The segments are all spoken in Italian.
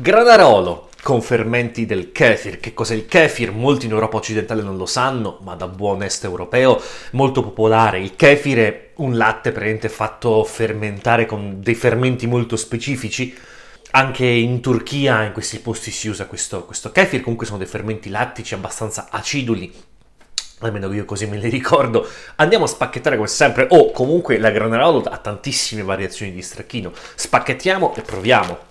Granarolo con fermenti del kefir. Che cos'è il kefir? Molti in Europa occidentale non lo sanno, ma da buon est europeo molto popolare. Il kefir è un latte praticamente fatto fermentare con dei fermenti molto specifici. Anche in Turchia, in questi posti, si usa questo, questo kefir. Comunque sono dei fermenti lattici abbastanza aciduli, almeno io così me li ricordo. Andiamo a spacchettare come sempre, o oh, comunque la granarolo ha tantissime variazioni di stracchino. Spacchettiamo e proviamo.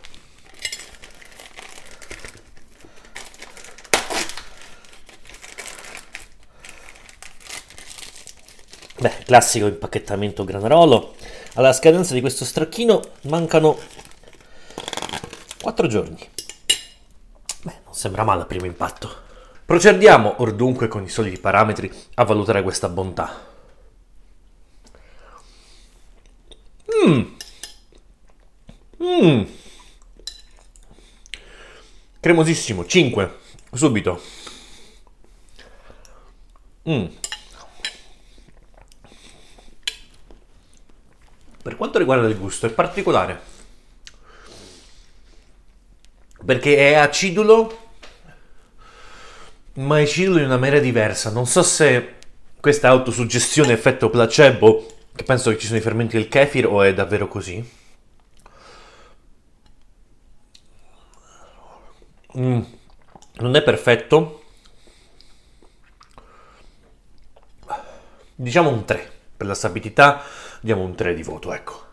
Beh, classico impacchettamento granarolo. Alla scadenza di questo stracchino mancano 4 giorni. Beh, non sembra male a primo impatto. Procediamo or dunque con i soliti parametri a valutare questa bontà. Mmm. Mmm. Cremosissimo, 5. Subito. Mmm. Per quanto riguarda il gusto, è particolare. Perché è acidulo, ma è acidulo in una maniera diversa. Non so se questa autosuggestione effetto placebo, che penso che ci sono i fermenti del kefir, o è davvero così. Mm. Non è perfetto. Diciamo un 3 per la stabilità diamo un 3 di voto, ecco.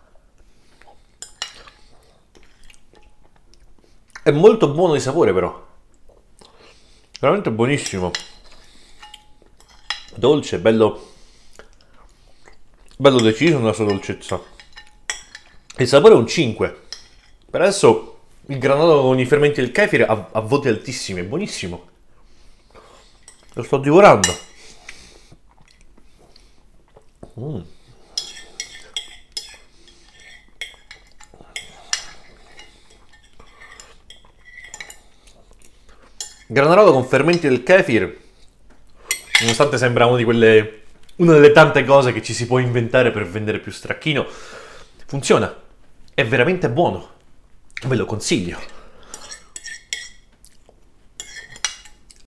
È molto buono di sapore però. Veramente buonissimo. Dolce, bello bello deciso nella sua dolcezza. Il sapore è un 5. Per adesso il granato con i fermenti del kefir ha, ha voti altissimi, è buonissimo. Lo sto divorando. Mmm. Granarolo con fermenti del kefir. Nonostante sembra una, quelle, una delle tante cose che ci si può inventare per vendere più stracchino, funziona. È veramente buono. Ve lo consiglio.